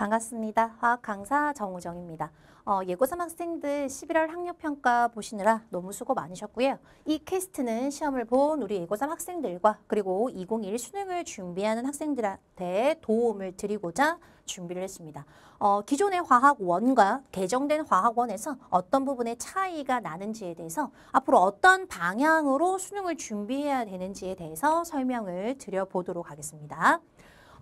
반갑습니다. 화학 강사 정우정입니다. 어, 예고3 학생들 11월 학력평가 보시느라 너무 수고 많으셨고요. 이 퀘스트는 시험을 본 우리 예고3 학생들과 그리고 2 0 1 수능을 준비하는 학생들한테 도움을 드리고자 준비를 했습니다. 어, 기존의 화학원과 개정된 화학원에서 어떤 부분의 차이가 나는지에 대해서 앞으로 어떤 방향으로 수능을 준비해야 되는지에 대해서 설명을 드려보도록 하겠습니다.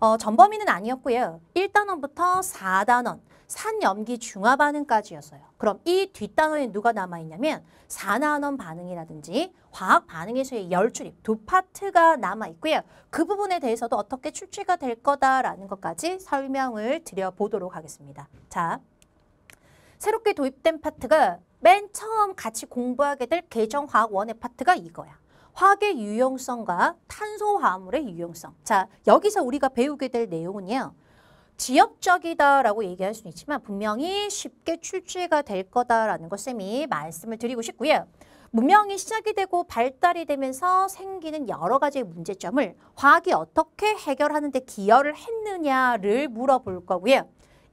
어, 전범위는 아니었고요. 1단원부터 4단원, 산염기 중화 반응까지였어요. 그럼 이 뒷단원에 누가 남아있냐면 4단원 반응이라든지 화학 반응에서의 열 출입 두 파트가 남아있고요. 그 부분에 대해서도 어떻게 출제가 될 거다라는 것까지 설명을 드려보도록 하겠습니다. 자, 새롭게 도입된 파트가 맨 처음 같이 공부하게 될 개정화학 원의 파트가 이거야. 화학의 유용성과 탄소화물의 합 유용성. 자, 여기서 우리가 배우게 될 내용은요. 지역적이다라고 얘기할 수는 있지만 분명히 쉽게 출제가 될 거다라는 것 쌤이 말씀을 드리고 싶고요. 문명이 시작이 되고 발달이 되면서 생기는 여러 가지 문제점을 화학이 어떻게 해결하는 데 기여를 했느냐를 물어볼 거고요.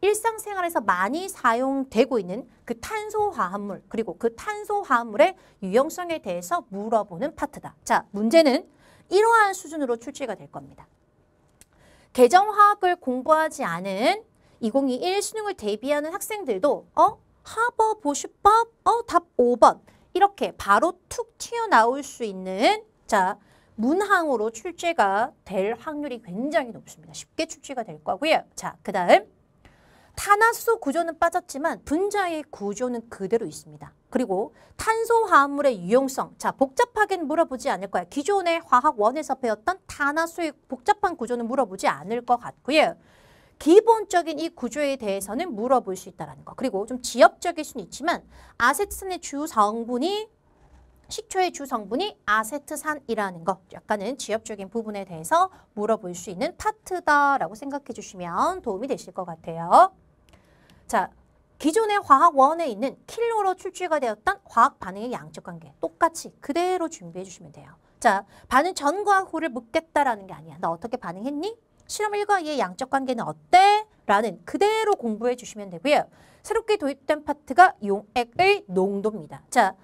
일상생활에서 많이 사용되고 있는 그 탄소화합물 그리고 그 탄소화합물의 유용성에 대해서 물어보는 파트다. 자, 문제는 이러한 수준으로 출제가 될 겁니다. 개정화학을 공부하지 않은 2021 수능을 대비하는 학생들도 어? 하버 보슈법? 어? 답 5번 이렇게 바로 툭 튀어나올 수 있는 자 문항으로 출제가 될 확률이 굉장히 높습니다. 쉽게 출제가 될 거고요. 자, 그 다음 탄화수 구조는 빠졌지만 분자의 구조는 그대로 있습니다. 그리고 탄소화합물의 유용성. 자, 복잡하게는 물어보지 않을 거야. 기존의 화학원에서 배웠던 탄화수의 복잡한 구조는 물어보지 않을 것 같고요. 기본적인 이 구조에 대해서는 물어볼 수 있다는 거. 그리고 좀 지엽적일 수는 있지만 아세트산의 주 성분이 식초의 주 성분이 아세트산이라는 거 약간은 지엽적인 부분에 대해서 물어볼 수 있는 파트다라고 생각해 주시면 도움이 되실 것 같아요. 자, 기존의 화학 원에 있는 킬로로 출제가 되었던 화학 반응의 양적 관계 똑같이 그대로 준비해 주시면 돼요. 자, 반응 전과 후를 묻겠다라는 게 아니야. 너 어떻게 반응했니? 실험 1과 2의 양적 관계는 어때? 라는 그대로 공부해 주시면 되고요. 새롭게 도입된 파트가 용액의 농도입니다. 자,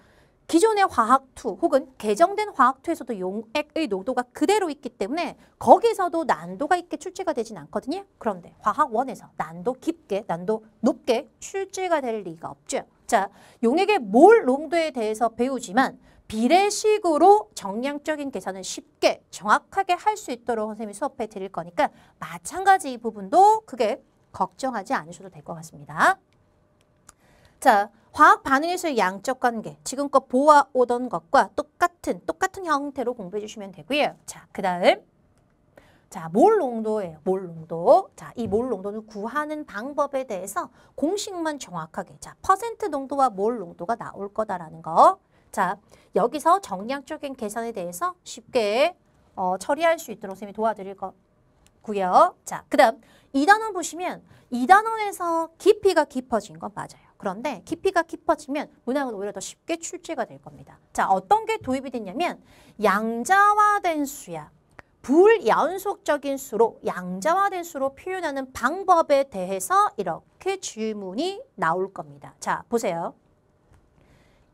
기존의 화학투 혹은 개정된 화학투에서도 용액의 농도가 그대로 있기 때문에 거기서도 난도가 있게 출제가 되진 않거든요. 그런데 화학원에서 난도 깊게, 난도 높게 출제가 될 리가 없죠. 자, 용액의 몰 농도에 대해서 배우지만 비례식으로 정량적인 계산은 쉽게 정확하게 할 수 있도록 선생님이 수업해 드릴 거니까 마찬가지 이 부분도 그게 걱정하지 않으셔도 될 것 같습니다. 자, 화학 반응에서의 양적 관계, 지금껏 보아오던 것과 똑같은, 똑같은 형태로 공부해 주시면 되고요. 자, 그 다음. 자, 몰 농도예요. 몰 농도. 자, 이 몰농도는 구하는 방법에 대해서 공식만 정확하게. 자, 퍼센트 농도와 몰 농도가 나올 거다라는 거. 자, 여기서 정량적인 계산에 대해서 쉽게 어, 처리할 수 있도록 선생님이 도와드릴 거고요. 자, 그 다음 이단원 보시면 이단원에서 깊이가 깊어진 건 맞아요. 그런데 깊이가 깊어지면 문항은 오히려 더 쉽게 출제가 될 겁니다. 자, 어떤 게 도입이 됐냐면 양자화된 수야. 불연속적인 수로 양자화된 수로 표현하는 방법에 대해서 이렇게 질문이 나올 겁니다. 자, 보세요.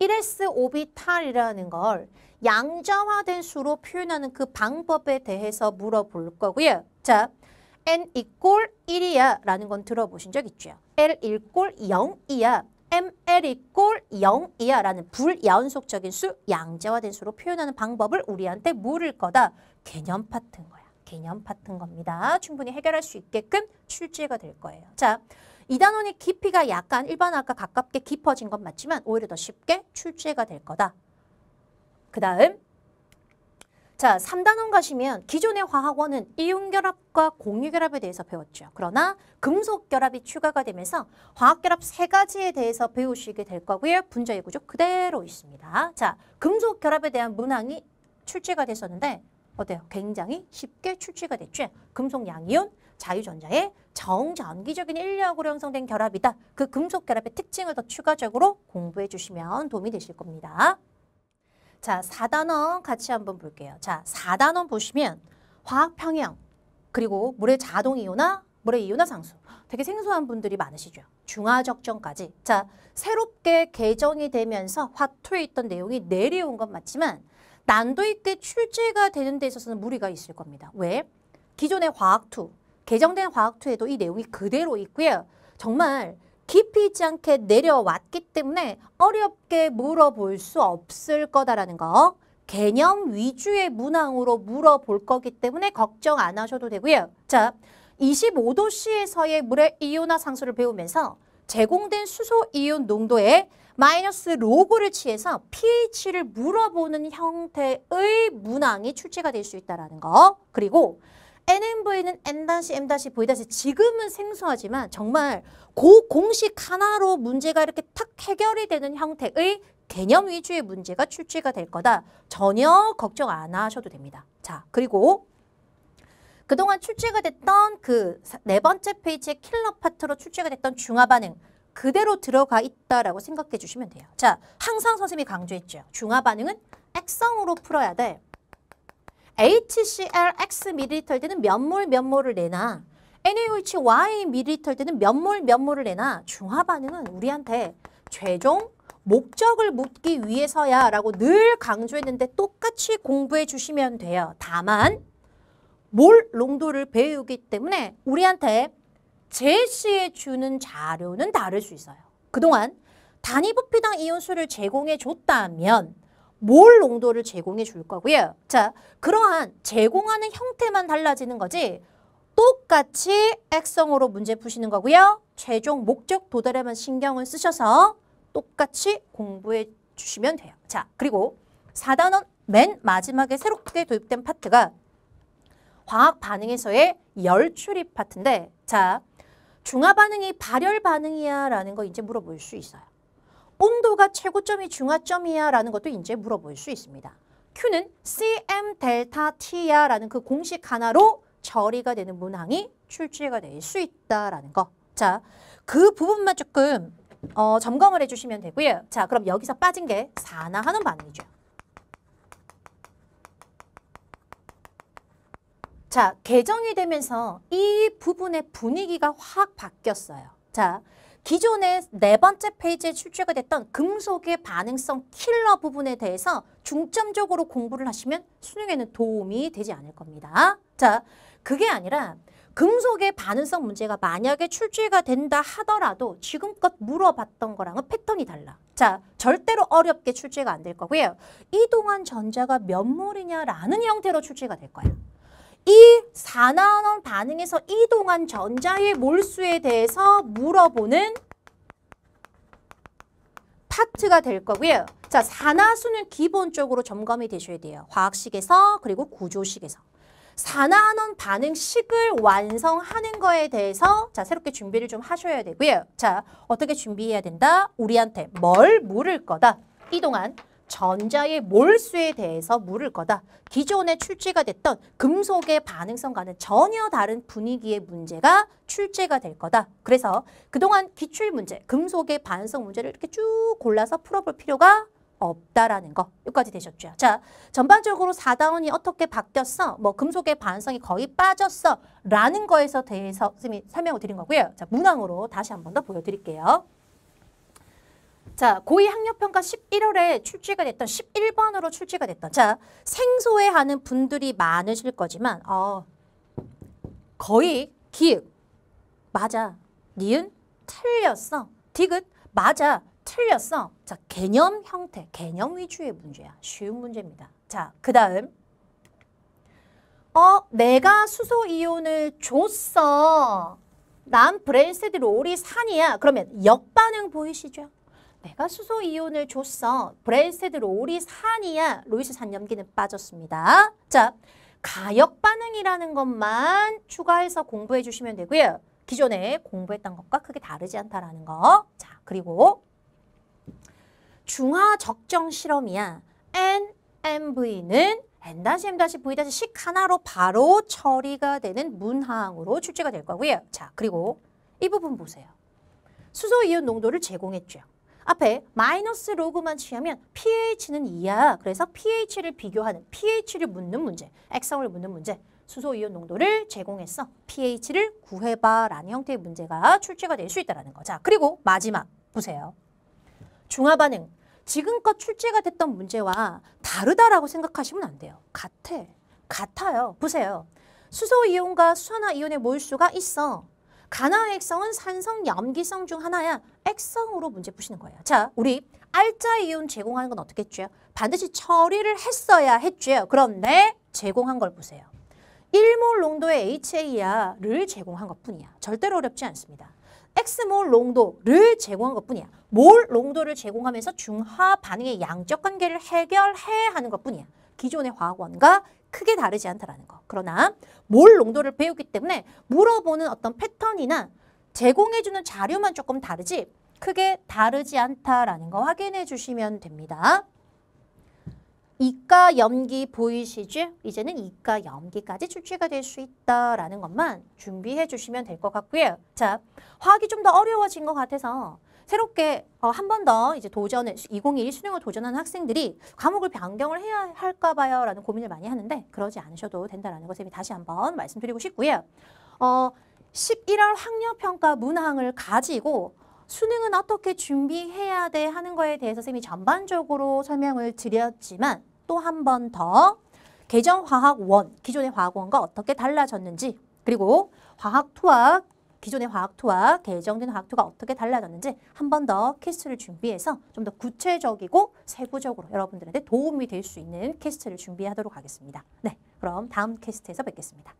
1s 오비탈이라는 걸 양자화된 수로 표현하는 그 방법에 대해서 물어볼 거고요. 자, n 이꼴 1이야 라는 건 들어보신 적 있죠. l 이꼴 0이야. ml 이꼴 0이야 라는 불연속적인수 양자화된 수로 표현하는 방법을 우리한테 물을 거다. 개념 파트인 거야. 개념 파트인 겁니다. 충분히 해결할 수 있게끔 출제가 될 거예요. 자, 이 단원의 깊이가 약간 일반 아까 가깝게 깊어진 건 맞지만 오히려 더 쉽게 출제가 될 거다. 그 다음 자, 3단원 가시면 기존의 화학원은 이온결합과 공유결합에 대해서 배웠죠. 그러나 금속결합이 추가가 되면서 화학결합 세 가지에 대해서 배우시게 될 거고요. 분자의 구조 그대로 있습니다. 자, 금속결합에 대한 문항이 출제가 됐었는데 어때요? 굉장히 쉽게 출제가 됐죠. 금속 양이온 자유전자의 정전기적인 인력으로 형성된 결합이다. 그 금속결합의 특징을 더 추가적으로 공부해 주시면 도움이 되실 겁니다. 자, 4단원 같이 한번 볼게요. 자, 4단원 보시면 화학 평형 그리고 물의 자동 이온화, 물의 이온화 상수. 되게 생소한 분들이 많으시죠. 중화 적정까지. 자, 새롭게 개정이 되면서 화토에 있던 내용이 내려온 건 맞지만 난도 있게 출제가 되는 데 있어서는 무리가 있을 겁니다. 왜? 기존의 화학투 개정된 화학투에도이 내용이 그대로 있고요. 정말 깊이 있지 않게 내려왔기 때문에 어렵게 물어볼 수 없을 거다라는 거. 개념 위주의 문항으로 물어볼 거기 때문에 걱정 안 하셔도 되고요. 자, 25도씨에서의 물의 이온화 상수를 배우면서 제공된 수소 이온 농도에 마이너스 로고를 취해서 pH를 물어보는 형태의 문항이 출제가 될 수 있다는 라 거. 그리고 NMV는 N-M-V-V 지금은 생소하지만 정말 그 공식 하나로 문제가 이렇게 탁 해결이 되는 형태의 개념 위주의 문제가 출제가 될 거다. 전혀 걱정 안 하셔도 됩니다. 자, 그리고 그동안 출제가 됐던 그 네 번째 페이지의 킬러 파트로 출제가 됐던 중화 반응 그대로 들어가 있다라고 생각해 주시면 돼요. 자, 항상 선생님이 강조했죠. 중화 반응은 액성으로 풀어야 돼. HCl X 밀리리터일 때는 몇 몰 몇 몰을 내나 NaOH Y 밀리리터일 때는 몇 몰 몇 몰을 내나 중화반응은 우리한테 최종 목적을 묻기 위해서야 라고 늘 강조했는데 똑같이 공부해 주시면 돼요. 다만 몰 농도를 배우기 때문에 우리한테 제시해 주는 자료는 다를 수 있어요. 그동안 단위 부피당 이온수를 제공해 줬다면 뭘 농도를 제공해 줄 거고요. 자, 그러한 제공하는 형태만 달라지는 거지 똑같이 액성으로 문제 푸시는 거고요. 최종 목적 도달에만 신경을 쓰셔서 똑같이 공부해 주시면 돼요. 자, 그리고 4단원 맨 마지막에 새롭게 도입된 파트가 화학 반응에서의 열 출입 파트인데 자, 중화 반응이 발열 반응이야 라는 거 이제 물어볼 수 있어요. 온도가 최고점이 중하점이야 라는 것도 이제 물어볼 수 있습니다. Q는 CM 델타 T야 라는 그 공식 하나로 처리가 되는 문항이 출제가 될 수 있다라는 거. 자, 그 부분만 조금 어, 점검을 해주시면 되고요. 자, 그럼 여기서 빠진 게 산화하는 반응이죠. 자, 개정이 되면서 이 부분의 분위기가 확 바뀌었어요. 자, 기존의 네 번째 페이지에 출제가 됐던 금속의 반응성 킬러 부분에 대해서 중점적으로 공부를 하시면 수능에는 도움이 되지 않을 겁니다. 자, 그게 아니라 금속의 반응성 문제가 만약에 출제가 된다 하더라도 지금껏 물어봤던 거랑은 패턴이 달라. 자, 절대로 어렵게 출제가 안 될 거고요. 이동한 전자가 몇 몰이냐라는 형태로 출제가 될 거예요. 이 4나원 반응에서 이동한 전자의 몰수에 대해서 물어보는 파트가 될 거고요. 자, 산화수는 기본적으로 점검이 되셔야 돼요. 화학식에서 그리고 구조식에서. 산화환원 반응식을 완성하는 거에 대해서 자 새롭게 준비를 좀 하셔야 되고요. 자 어떻게 준비해야 된다? 우리한테 뭘 물을 거다. 이동한 전자의 몰수에 대해서 물을 거다. 기존에 출제가 됐던 금속의 반응성과는 전혀 다른 분위기의 문제가 출제가 될 거다. 그래서 그동안 기출 문제, 금속의 반응성 문제를 이렇게 쭉 골라서 풀어볼 필요가 없다라는 거. 여기까지 되셨죠. 자, 전반적으로 사다원이 어떻게 바뀌었어? 뭐 금속의 반응성이 거의 빠졌어? 라는 거에서 대해서 선생님이 설명을 드린 거고요. 자, 문항으로 다시 한 번 더 보여드릴게요. 자, 고위 학력평가 11월에 출제가 됐던 11번으로 출제가 됐던 자, 생소해하는 분들이 많으실 거지만 어, 거의 기읍 맞아, 니은 틀렸어, 디귿 맞아, 틀렸어. 자, 개념 형태, 개념 위주의 문제야. 쉬운 문제입니다. 자, 그 다음 어, 내가 수소이온을 줬어. 난 브랜스드 롤이 산이야. 그러면 역반응 보이시죠? 내가 수소 이온을 줬어. 브레이스테드 로리 산이야. 로이스 산 염기는 빠졌습니다. 자, 가역 반응이라는 것만 추가해서 공부해 주시면 되고요. 기존에 공부했던 것과 크게 다르지 않다라는 거. 자, 그리고 중화 적정 실험이야. N, MV는 n m v 식 하나로 바로 처리가 되는 문항으로 출제가 될 거고요. 자, 그리고 이 부분 보세요. 수소이온 농도를 제공했죠. 앞에 마이너스 로그만 취하면 pH는 2야. 그래서 pH를 비교하는 pH를 묻는 문제, 액성을 묻는 문제. 수소이온 농도를 제공했어. pH를 구해봐 라는 형태의 문제가 출제가 될 수 있다는 거죠. 그리고 마지막 보세요. 중화반응. 지금껏 출제가 됐던 문제와 다르다라고 생각하시면 안 돼요. 같아. 같아요. 보세요. 수소이온과 수산화이온의 몰수가 있어. 간화 액성은 산성 염기성 중 하나야 액성으로 문제 푸시는 거예요. 자, 우리 알짜 이온 제공하는 건 어떻게 했죠? 반드시 처리를 했어야 했죠. 그런데 제공한 걸 보세요. 1몰 농도의 HA야를 제공한 것뿐이야. 절대로 어렵지 않습니다. X몰 농도를 제공한 것뿐이야. 몰 농도를 제공하면서 중하 반응의 양적 관계를 해결해 하는 것뿐이야. 기존의 화학원과 크게 다르지 않다라는 거. 그러나 몰 농도를 배우기 때문에 물어보는 어떤 패턴이나 제공해주는 자료만 조금 다르지 크게 다르지 않다라는 거 확인해 주시면 됩니다. 이가 염기 보이시죠? 이제는 이가 염기까지 출제가 될 수 있다라는 것만 준비해 주시면 될 것 같고요. 자, 화학이 좀 더 어려워진 것 같아서 새롭게 어, 한 번 더 이제 도전을 2021 수능을 도전하는 학생들이 과목을 변경을 해야 할까 봐요 라는 고민을 많이 하는데 그러지 않으셔도 된다라는 것을 다시 한번 말씀드리고 싶고요. 어, 11월 학력평가 문항을 가지고 수능은 어떻게 준비해야 돼 하는 거에 대해서 쌤이 전반적으로 설명을 드렸지만 또 한 번 더 개정화학원, 기존의 화학원과 어떻게 달라졌는지 그리고 화학, 투학 기존의 화학투와 개정된 화학투가 어떻게 달라졌는지 한 번 더 퀘스트를 준비해서 좀 더 구체적이고 세부적으로 여러분들한테 도움이 될 수 있는 퀘스트를 준비하도록 하겠습니다. 네, 그럼 다음 퀘스트에서 뵙겠습니다.